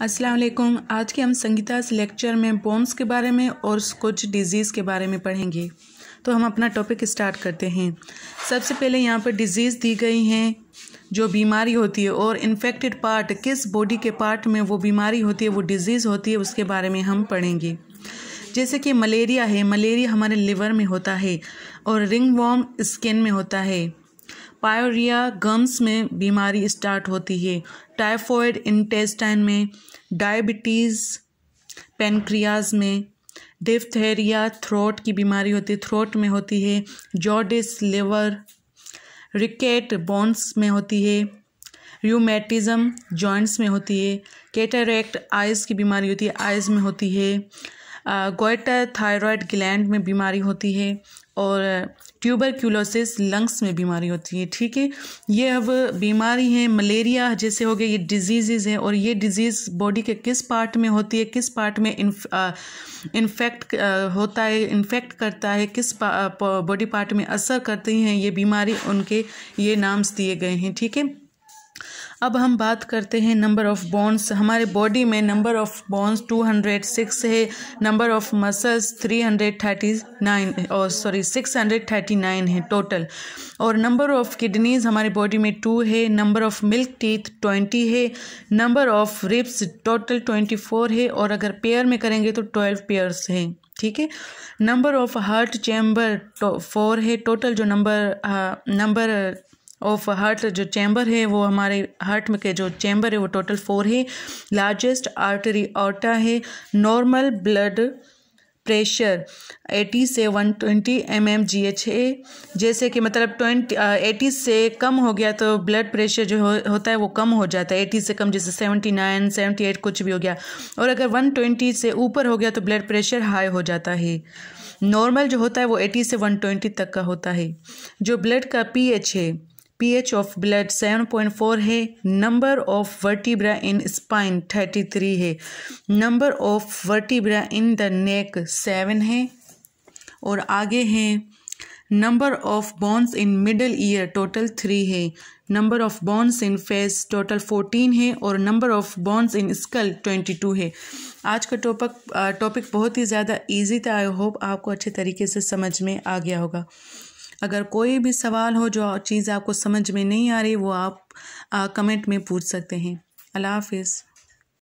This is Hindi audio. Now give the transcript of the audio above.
अस्सलाम वालेकुम आज के हम संगीता इस लेक्चर में बोन्स के बारे में और कुछ डिजीज़ के बारे में पढ़ेंगे तो हम अपना टॉपिक स्टार्ट करते हैं सबसे पहले यहाँ पर डिजीज़ दी गई हैं जो बीमारी होती है और इन्फेक्टेड पार्ट किस बॉडी के पार्ट में वो बीमारी होती है वो डिजीज़ होती है उसके बारे में हम पढ़ेंगे जैसे कि मलेरिया है मलेरिया हमारे लिवर में होता है और रिंग वॉम स्किन में होता है पायोरिया गम्स में बीमारी स्टार्ट होती है टाइफॉइड इंटेस्टाइन में डायबिटीज़ पेनक्रियाज में डिफ्थेरिया थ्रोट की बीमारी होती है थ्रोट में होती है जॉडिस लिवर रिकेट बोन्स में होती है र्यूमेटिज़म जॉइंट्स में होती है कैटरेक्ट आइज़ की बीमारी होती है आइज़ में होती है गोइटा थायराइड ग्लैंड में बीमारी होती है और ट्यूबरक्यूलोसिस लंग्स में बीमारी होती है ठीक है ये अब बीमारी है मलेरिया जैसे हो गए ये डिजीज़ हैं और ये डिजीज़ बॉडी के किस पार्ट में होती है किस पार्ट में इन्फेक्ट होता है इन्फेक्ट करता है किस बॉडी पार्ट में असर करती हैं ये बीमारी उनके ये नाम्स दिए गए हैं ठीक है अब हम बात करते हैं नंबर ऑफ़ बॉन्स हमारे बॉडी में नंबर ऑफ़ बॉन्स 206 है नंबर ऑफ़ मसल्स 339 और सॉरी 639 है टोटल और नंबर ऑफ़ किडनीज़ हमारे बॉडी में टू है number of milk teeth twenty है number of ribs total twenty four है और अगर पेयर में करेंगे तो ट्वेल्व पेयर्स हैं ठीक है number of heart chamber four है टोटल जो number number uh, of heart जो चैम्बर है वो हमारे हार्ट में के जो चैम्बर है वो टोटल फोर है लार्जेस्ट आर्टरी ऑटा है नॉर्मल ब्लड प्रेशर 80 से 120 twenty M M G H A जैसे कि मतलब 20 एटी uh, से कम हो गया तो ब्लड प्रेशर जो हो, होता है वो कम हो जाता है एटी से कम जैसे 79 नाइन सेवेंटी एट कुछ भी हो गया और अगर वन ट्वेंटी से ऊपर हो गया तो ब्लड प्रेशर हाई हो जाता है नॉर्मल जो होता है वो एटी से वन ट्वेंटी तक का होता है जो ब्लड का पी एच है पीएच ऑफ ब्लड 7.4 है number of vertebra in spine 33 है number of vertebra in the neck 7 है और आगे हैं number of bones in middle ear total three है number of bones in face total fourteen है और number of bones in skull twenty two है आज का टॉपिक टॉपिक बहुत ही ज़्यादा इजी था आई होप आपको अच्छे तरीके से समझ में आ गया होगा अगर कोई भी सवाल हो जो चीज़ आपको समझ में नहीं आ रही वो आप आ, कमेंट में पूछ सकते हैं अल्लाह हाफिज़